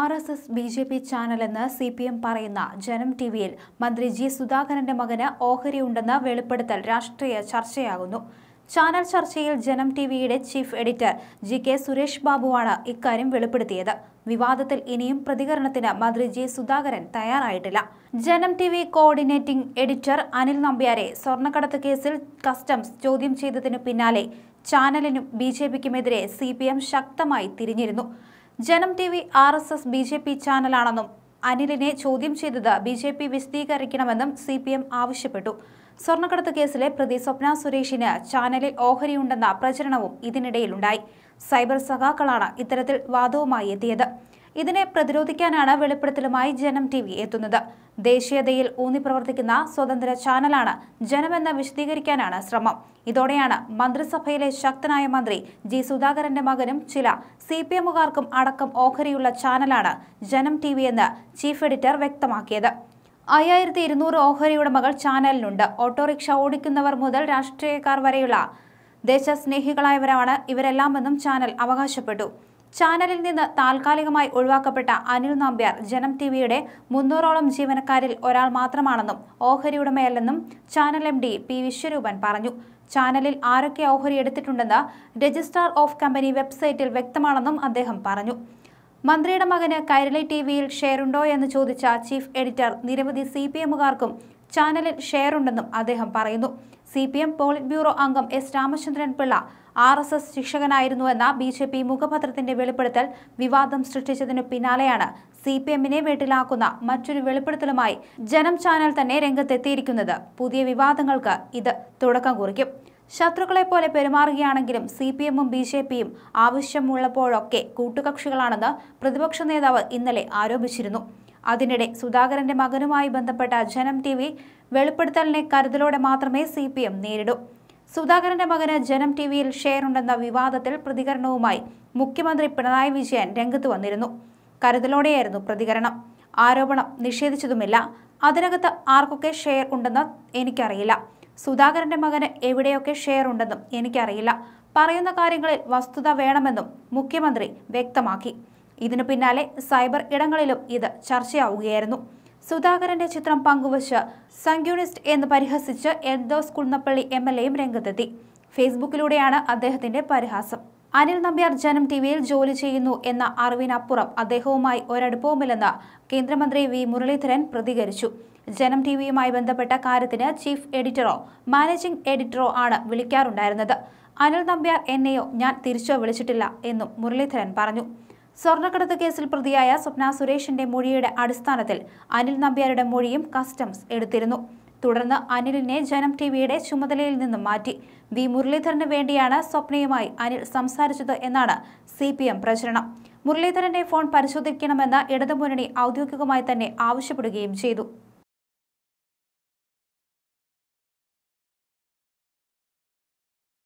R S S B J P ചാനലെന്ന് C P M പറയുന്ന Janam T വിയിൽ മന്ത്രി ജി സുധാകരന്റെ മകന് ഓഹരിയുണ്ടെന്ന വെളിപ്പെടുത്തൽ രാഷ്ട്രീയ ചർച്ചയാകുന്നു ചാനൽ ചർച്ചയിൽ ജനം ടി വിയുടെ chief editor G K Suresh ബാബുവാണ് ഇക്കാര്യം വെളിപ്പെടുത്തിയത് വിവാദത്തിൽ ഇനിയും പ്രതികരണത്തിന് മന്ത്രി ജി സുധാകരൻ തയ്യാറായിട്ടില്ല Janam T V coordinating editor Anil നമ്പ്യാരെ സ്വർണ്ണക്കടത്ത് കേസിൽ കസ്റ്റംസ് ചോദ്യം ചെയ്തതിനു പിന്നാലെ ചാനലിനും ബി ജെ പിക്കുമെതിരെ സി പി എം ശക്തമായി തിരിഞ്ഞിരുന്നു Janam T V R S S B J P ചാനലാണെന്നും അനിലിനെ ചോദ്യം ചെയ്തത് ബി ജെ പി വിശദീകരിക്കണമെന്നും സി പി എം ആവശ്യപ്പെട്ടു സ്വർണ്ണക്കടത്ത് കേസിലെ പ്രതി സ്വപ്ന സുരേഷിന് ചാനലിൽ ഓഹരിയുണ്ടെന്ന പ്രചരണവും ഇതിനിടയിലുണ്ടായി സൈബർ സഖാക്കളാണ് ഇത്തരത്തിൽ വാദവുമായി എത്തിയത് ഇതിനെ പ്രതിരോധിക്കാനാണ് വെളിപ്പെടുത്തലുമായി ജനം ടി എത്തുന്നത് ദേശീയതയിൽ ഊന്നി പ്രവർത്തിക്കുന്ന സ്വതന്ത്ര ചാനലാണ് ജനമെന്ന് വിശദീകരിക്കാനാണ് ശ്രമം ഇതോടെയാണ് മന്ത്രിസഭയിലെ ശക്തനായ മന്ത്രി ജി സുധാകരന്റെ മകനും ചില സി പി എമ്മുകാർക്കും അടക്കം ഓഹരിയുള്ള ചാനലാണ് ജനം ടി എന്ന് ചീഫ് എഡിറ്റർ വ്യക്തമാക്കിയത് അയ്യായിരത്തി ഇരുന്നൂറ് ഓഹരി ഉടമകൾ ചാനലിനുണ്ട് ഓട്ടോറിക്ഷ ഓടിക്കുന്നവർ മുതൽ രാഷ്ട്രീയക്കാർ വരെയുള്ള ദേശസ്നേഹികളായവരാണ് ഇവരെല്ലാമെന്നും ചാനൽ അവകാശപ്പെട്ടു ചാനലിൽ നിന്ന് താൽക്കാലികമായി ഒഴിവാക്കപ്പെട്ട അനിൽ നമ്പ്യാർ ജനം ടി വിയുടെ മുന്നൂറോളം ജീവനക്കാരിൽ ഒരാൾ മാത്രമാണെന്നും ഓഹരി ഉടമയല്ലെന്നും channel M D P Viswaroopan പറഞ്ഞു ചാനലിൽ ആരൊക്കെ ഓഹരി എടുത്തിട്ടുണ്ടെന്ന് രജിസ്ട്രാർ ഓഫ് കമ്പനി വെബ്സൈറ്റിൽ വ്യക്തമാണെന്നും അദ്ദേഹം പറഞ്ഞു മന്ത്രിയുടെ മകന് കൈരളി ടി വിയിൽ ഷെയറുണ്ടോ എന്ന് ചോദിച്ച ചീഫ് എഡിറ്റർ നിരവധി സി പി എമ്മുകാർക്കും ചാനലിൽ ഷെയറുണ്ടെന്നും അദ്ദേഹം പറയുന്നു C P M politburo അംഗം S Ramachandran Pillai R S S ശിക്ഷകനായിരുന്നുവെന്ന ബി ജെ പി മുഖപത്രത്തിന്റെ വെളിപ്പെടുത്തൽ വിവാദം സൃഷ്ടിച്ചതിനു പിന്നാലെയാണ് സി പി എമ്മിനെ വീട്ടിലാക്കുന്ന മറ്റൊരു വെളിപ്പെടുത്തലുമായി ജനം ചാനൽ തന്നെ രംഗത്തെത്തിയിരിക്കുന്നത് പുതിയ വിവാദങ്ങൾക്ക് ഇത് തുടക്കം കുറിക്കും ശത്രുക്കളെ പോലെ പെരുമാറുകയാണെങ്കിലും സി പി എമ്മും ബി ജെ പിയും ആവശ്യമുള്ളപ്പോഴൊക്കെ കൂട്ടുകക്ഷികളാണെന്ന് പ്രതിപക്ഷ നേതാവ് ഇന്നലെ ആരോപിച്ചിരുന്നു അതിനിടെ സുധാകരന്റെ മകനുമായി ബന്ധപ്പെട്ട ജനം ടി വി വെളിപ്പെടുത്തലിനെ കരുതലോടെ മാത്രമേ സി പി എം നേരിടൂ സുധാകരന്റെ മകന് ജനം ടി വിയിൽ ഷെയറുണ്ടെന്ന വിവാദത്തിൽ പ്രതികരണവുമായി മുഖ്യമന്ത്രി പിണറായി വിജയൻ രംഗത്ത് വന്നിരുന്നു കരുതലോടെയായിരുന്നു പ്രതികരണം ആരോപണം നിഷേധിച്ചതുമില്ല അതിനകത്ത് ആർക്കൊക്കെ ഷെയർ ഉണ്ടെന്ന് എനിക്കറിയില്ല സുധാകരന്റെ മകന് എവിടെയൊക്കെ ഷെയർ ഉണ്ടെന്നും എനിക്കറിയില്ല പറയുന്ന കാര്യങ്ങളിൽ വസ്തുത വേണമെന്നും മുഖ്യമന്ത്രി വ്യക്തമാക്കി ഇതിനു പിന്നാലെ സൈബർ ഇടങ്ങളിലും ഇത് ചർച്ചയാവുകയായിരുന്നു സുധാകരന്റെ ചിത്രം പങ്കുവച്ച് സംക്യൂണിസ്റ്റ് എന്ന് പരിഹസിച്ച് എൽദോസ് കുന്നപ്പള്ളി എം എൽ എയും രംഗത്തെത്തി ഫേസ്ബുക്കിലൂടെയാണ് അദ്ദേഹത്തിന്റെ പരിഹാസം അനിൽ നമ്പ്യാർ ജനം ടി വിയിൽ ജോലി ചെയ്യുന്നു എന്ന അറിവിനപ്പുറം അദ്ദേഹവുമായി ഒരടുപ്പവുമില്ലെന്ന് കേന്ദ്രമന്ത്രി വി മുരളീധരൻ പ്രതികരിച്ചു ജനം ടി വിയുമായി ബന്ധപ്പെട്ട കാര്യത്തിന് ചീഫ് എഡിറ്ററോ മാനേജിംഗ് എഡിറ്ററോ ആണ് വിളിക്കാറുണ്ടായിരുന്നത് അനിൽ നമ്പ്യാർ എന്നെയോ ഞാൻ തിരിച്ചോ വിളിച്ചിട്ടില്ല എന്നും മുരളീധരൻ പറഞ്ഞു സ്വർണ്ണക്കടത്ത് കേസിൽ പ്രതിയായ സ്വപ്ന സുരേഷിന്റെ മൊഴിയുടെ അടിസ്ഥാനത്തിൽ അനിൽ നമ്പ്യാരുടെ മൊഴിയും കസ്റ്റംസ് എടുത്തിരുന്നു തുടർന്ന് അനിലിനെ ജനം ടിവിയുടെ ചുമതലയിൽ നിന്നും മാറ്റി വി മുരളീധരന് വേണ്ടിയാണ് സ്വപ്നയുമായി അനിൽ സംസാരിച്ചത് എന്നാണ് സി പി എം പ്രചരണം മുരളീധരന്റെ ഫോൺ പരിശോധിക്കണമെന്ന് ഇടതുമുന്നണി ഔദ്യോഗികമായി തന്നെ ആവശ്യപ്പെടുകയും ചെയ്തു